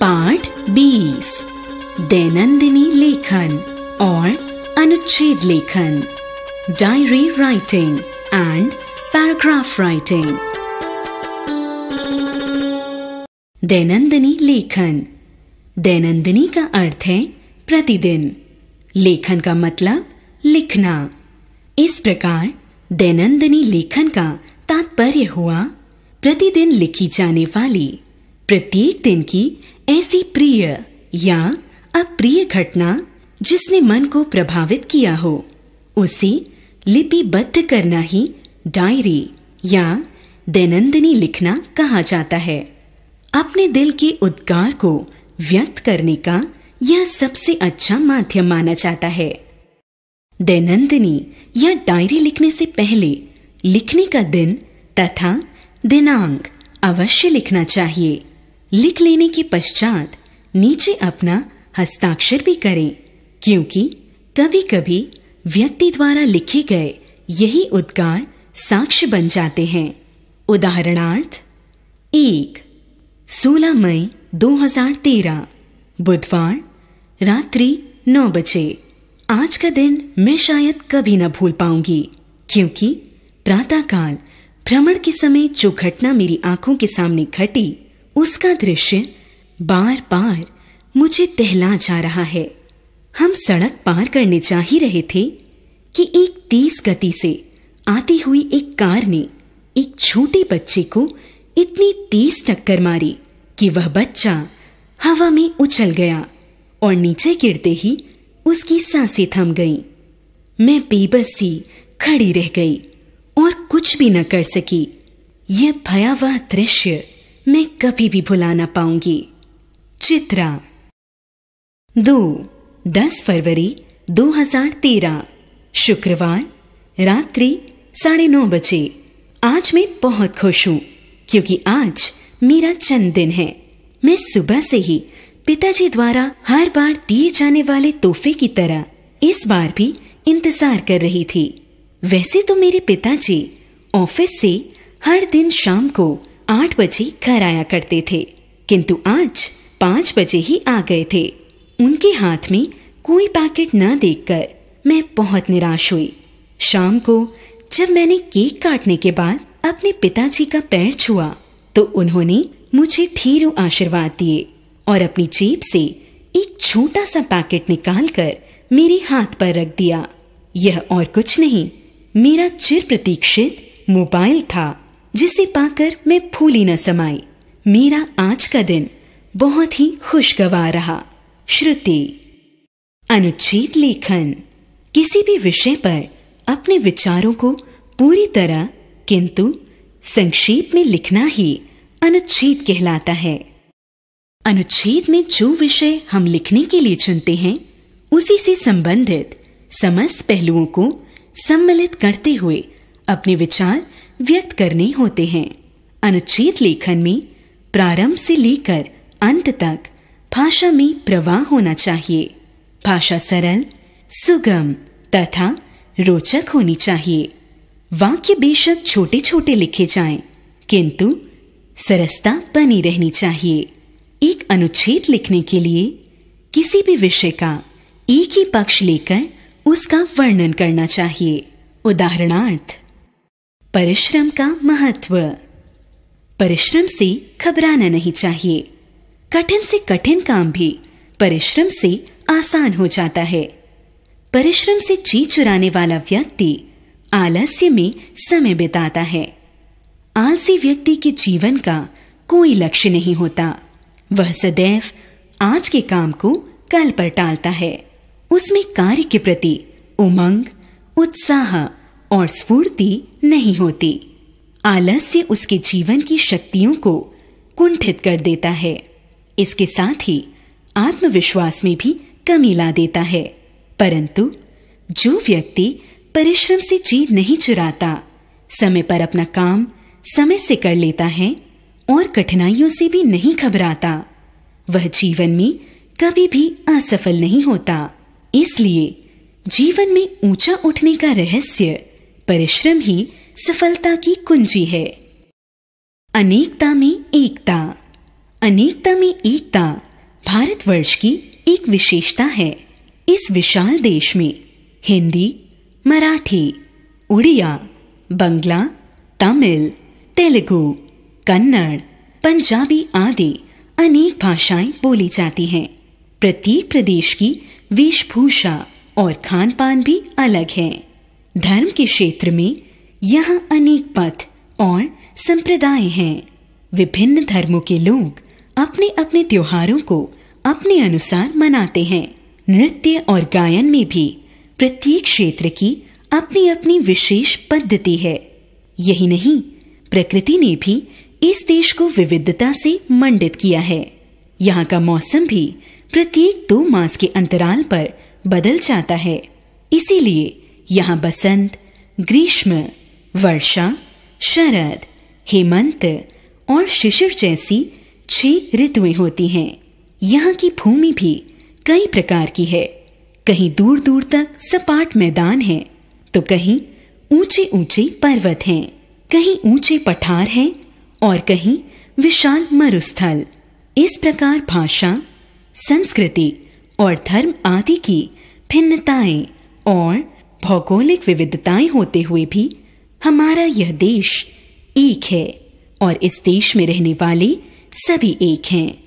पाठ बीस दैनंदिनी लेखन और अनुच्छेद लेखन diary writing and paragraph writing दैनंदिनी लेखन दैनंदिनी का अर्थ है प्रतिदिन लेखन का मतलब लिखना इस प्रकार दैनंदिनी लेखन का तात्पर्य हुआ प्रतिदिन लिखी जाने वाली प्रत्येक दिन की ऐसी प्रिय या अप्रिय घटना जिसने मन को प्रभावित किया हो उसे लिपिबद्ध करना ही डायरी या दैनंदिनी लिखना कहा जाता है अपने दिल के उद्गार को व्यक्त करने का यह सबसे अच्छा माध्यम माना जाता है दैनंदिनी या डायरी लिखने से पहले लिखने का दिन तथा दिनांक अवश्य लिखना चाहिए लिख लेने के पश्चात नीचे अपना हस्ताक्षर भी करें क्योंकि कभी कभी व्यक्ति द्वारा लिखे गए यही उद्गार साक्ष्य बन जाते हैं उदाहरणार्थ एक 16 मई 2013 बुधवार रात्रि नौ बजे आज का दिन मैं शायद कभी न भूल पाऊंगी क्योंकि प्रातःकाल भ्रमण के समय जो घटना मेरी आंखों के सामने घटी उसका दृश्य बार बार मुझे तहला जा रहा है हम सड़क पार करने जा ही रहे थे कि एक तेज गति से आती हुई एक कार ने एक छोटे बच्चे को इतनी तेज टक्कर मारी कि वह बच्चा हवा में उछल गया और नीचे गिरते ही उसकी सांसें थम गईं। मैं बेबस सी खड़ी रह गई और कुछ भी न कर सकी यह भयावह दृश्य मैं कभी भी भुला ना पाऊंगी चित्रा दो दस फरवरी 2013 शुक्रवार रात्रि साढ़े नौ बजे आज मैं बहुत खुश हूँ क्योंकि आज मेरा जन्मदिन है मैं सुबह से ही पिताजी द्वारा हर बार दिए जाने वाले तोहफे की तरह इस बार भी इंतजार कर रही थी वैसे तो मेरे पिताजी ऑफिस से हर दिन शाम को आठ बजे घर आया करते थे किंतु आज पाँच बजे ही आ गए थे उनके हाथ में कोई पैकेट न देखकर मैं बहुत निराश हुई शाम को जब मैंने केक काटने के बाद अपने पिताजी का पैर छुआ तो उन्होंने मुझे ढेरों आशीर्वाद दिए और अपनी जेब से एक छोटा सा पैकेट निकालकर मेरे हाथ पर रख दिया यह और कुछ नहीं मेरा चिर प्रतीक्षित मोबाइल था जिसे पाकर मैं फूली न समाई मेरा आज का दिन बहुत ही खुशगवार रहा श्रुति अनुच्छेद लेखन किसी भी विषय पर अपने विचारों को पूरी तरह किंतु संक्षेप में लिखना ही अनुच्छेद कहलाता है अनुच्छेद में जो विषय हम लिखने के लिए चुनते हैं उसी से संबंधित समस्त पहलुओं को सम्मिलित करते हुए अपने विचार व्यक्त करने होते हैं अनुच्छेद लेखन में प्रारंभ से लेकर अंत तक भाषा में प्रवाह होना चाहिए भाषा सरल सुगम तथा रोचक होनी चाहिए वाक्य बेशक छोटे छोटे लिखे जाएं, किंतु सरसता बनी रहनी चाहिए एक अनुच्छेद लिखने के लिए किसी भी विषय का एक ही पक्ष लेकर उसका वर्णन करना चाहिए उदाहरणार्थ परिश्रम का महत्व परिश्रम से घबराना नहीं चाहिए कठिन से कठिन काम भी परिश्रम से आसान हो जाता है परिश्रम से ची चुराने वाला व्यक्ति आलस्य में समय बिताता है आलसी व्यक्ति के जीवन का कोई लक्ष्य नहीं होता वह सदैव आज के काम को कल पर टालता है उसमें कार्य के प्रति उमंग उत्साह और स्फूर्ति नहीं होती आलस्य उसके जीवन की शक्तियों को कुंठित कर देता है इसके साथ ही आत्मविश्वास में भी कमी ला देता है परंतु जो व्यक्ति परिश्रम से जी नहीं चुराता समय पर अपना काम समय से कर लेता है और कठिनाइयों से भी नहीं घबराता वह जीवन में कभी भी असफल नहीं होता इसलिए जीवन में ऊंचा उठने का रहस्य परिश्रम ही सफलता की कुंजी है अनेकता में एकता अनेकता में एकता भारतवर्ष की एक विशेषता है इस विशाल देश में हिंदी मराठी उड़िया बंगला तमिल तेलुगु कन्नड़ पंजाबी आदि अनेक भाषाएं बोली जाती हैं प्रत्येक प्रदेश की वेशभूषा और खान पान भी अलग है धर्म के क्षेत्र में यहाँ अनेक पथ और संप्रदाय हैं विभिन्न धर्मों के लोग अपने अपने त्योहारों को अपने अनुसार मनाते हैं नृत्य और गायन में भी प्रत्येक क्षेत्र की अपनी अपनी विशेष पद्धति है यही नहीं प्रकृति ने भी इस देश को विविधता से मंडित किया है यहाँ का मौसम भी प्रत्येक दो मास के अंतराल पर बदल जाता है इसीलिए यहाँ बसंत ग्रीष्म वर्षा शरद हेमंत और शिशिर जैसी छह ऋतुएं होती हैं यहाँ की भूमि भी कई प्रकार की है कहीं दूर दूर तक सपाट मैदान है तो कहीं ऊंचे ऊंचे पर्वत हैं कहीं ऊंचे पठार हैं और कहीं विशाल मरुस्थल इस प्रकार भाषा संस्कृति और धर्म आदि की भिन्नताएं और भौगोलिक विविधताएं होते हुए भी हमारा यह देश एक है और इस देश में रहने वाले सभी एक हैं